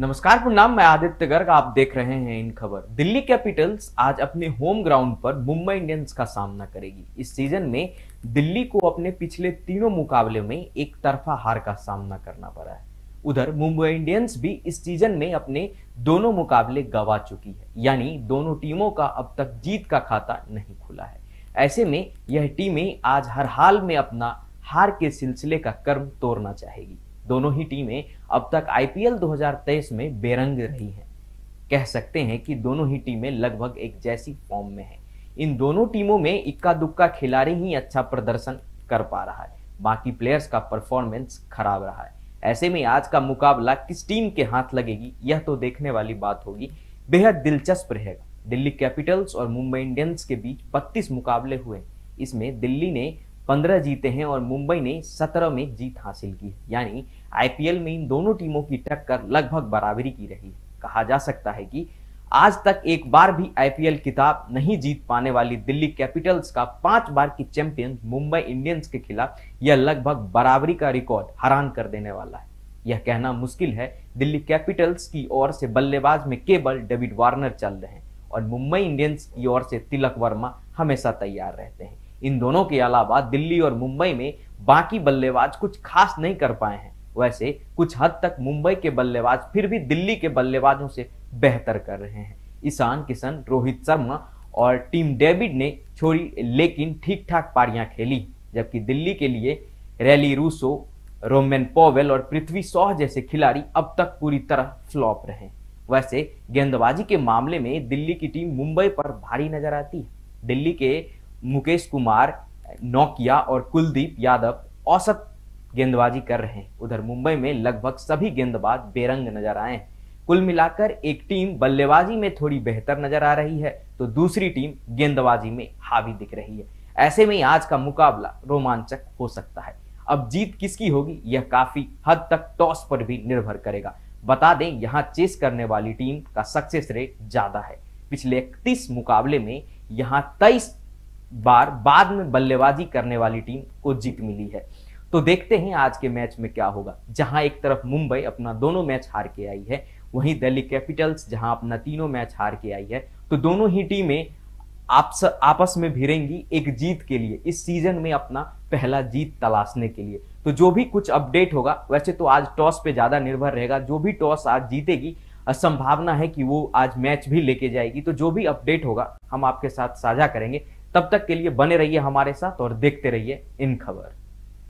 नमस्कार प्रणाम मैं आदित्य गर्ग आप देख रहे हैं इन खबर दिल्ली कैपिटल्स आज अपने होम ग्राउंड पर मुंबई इंडियंस का सामना करेगी इस सीजन में दिल्ली को अपने पिछले तीनों मुकाबले में एक तरफा हार का सामना करना पड़ा है उधर मुंबई इंडियंस भी इस सीजन में अपने दोनों मुकाबले गवा चुकी है यानी दोनों टीमों का अब तक जीत का खाता नहीं खुला है ऐसे में यह टीमें आज हर हाल में अपना हार के सिलसिले का कर्म तोड़ना चाहेगी दोनों ही टीमें अब तक आईपीएल 2023 में बेरंग रही हैं कह सकते हैं कि दोनों ही टीमें लगभग एक जैसी फॉर्म में हैं इन दोनों टीमों में इक्का दुक्का खिलाड़ी ही अच्छा प्रदर्शन कर पा रहा है बाकी प्लेयर्स का परफॉर्मेंस खराब रहा है ऐसे में आज का मुकाबला किस टीम के हाथ लगेगी यह तो देखने वाली बात होगी बेहद दिलचस्प रहेगा दिल्ली कैपिटल्स और मुंबई इंडियंस के बीच 32 मुकाबले हुए इसमें दिल्ली ने 15 जीते हैं और मुंबई ने 17 में जीत हासिल की यानी आईपीएल में इन दोनों टीमों की टक्कर लगभग बराबरी की रही है कहा जा सकता है कि आज तक एक बार भी आईपीएल किताब नहीं जीत पाने वाली दिल्ली कैपिटल्स का पांच बार की चैंपियन मुंबई इंडियंस के खिलाफ यह लगभग बराबरी का रिकॉर्ड हैरान कर देने वाला है यह कहना मुश्किल है दिल्ली कैपिटल्स की ओर से बल्लेबाज में केवल डेविड वार्नर चल रहे हैं और मुंबई इंडियंस की ओर से तिलक वर्मा हमेशा तैयार रहते हैं इन दोनों के अलावा दिल्ली और मुंबई में बाकी बल्लेबाज कुछ खास नहीं कर पाए हैं वैसे कुछ हद तक मुंबई के बल्लेबाज फिर भी दिल्ली के बल्लेबाजों से बेहतर कर रहे हैं ईशान किशन रोहित शर्मा और टीम डेविड ने छोड़ी लेकिन ठीक ठाक पारियां खेली जबकि दिल्ली के लिए रैली रूसो रोमेन पोवेल और पृथ्वी शॉ जैसे खिलाड़ी अब तक पूरी तरह फ्लॉप रहे वैसे गेंदबाजी के मामले में दिल्ली की टीम मुंबई पर भारी नजर आती है दिल्ली के मुकेश कुमार नोकिया और कुलदीप यादव औसत गेंदबाजी कर रहे हैं उधर मुंबई में लगभग सभी गेंदबाज बेरंग नजर आए हैं कुल मिलाकर एक टीम बल्लेबाजी में थोड़ी बेहतर नजर आ रही है तो दूसरी टीम गेंदबाजी में हावी दिख रही है ऐसे में आज का मुकाबला रोमांचक हो सकता है अब जीत किसकी होगी यह काफी हद तक टॉस पर भी निर्भर करेगा बता दें यहाँ चेस करने वाली टीम का सक्सेस रेट ज्यादा है पिछले इकतीस मुकाबले में यहाँ तेईस बार बाद में बल्लेबाजी करने वाली टीम को जीत मिली है तो देखते हैं आज के मैच में क्या होगा जहां एक तरफ मुंबई अपना दोनों मैच हार के आई है वहीं दिल्ली कैपिटल्स जहां अपना तीनों मैच हार के आई है तो दोनों ही टीमें आपस आपस में भिड़ेंगी एक जीत के लिए इस सीजन में अपना पहला जीत तलाशने के लिए तो जो भी कुछ अपडेट होगा वैसे तो आज टॉस पे ज़्यादा निर्भर रहेगा जो भी टॉस आज जीतेगी संभावना है कि वो आज मैच भी लेके जाएगी तो जो भी अपडेट होगा हम आपके साथ साझा करेंगे तब तक के लिए बने रहिए हमारे साथ और देखते रहिए इन खबर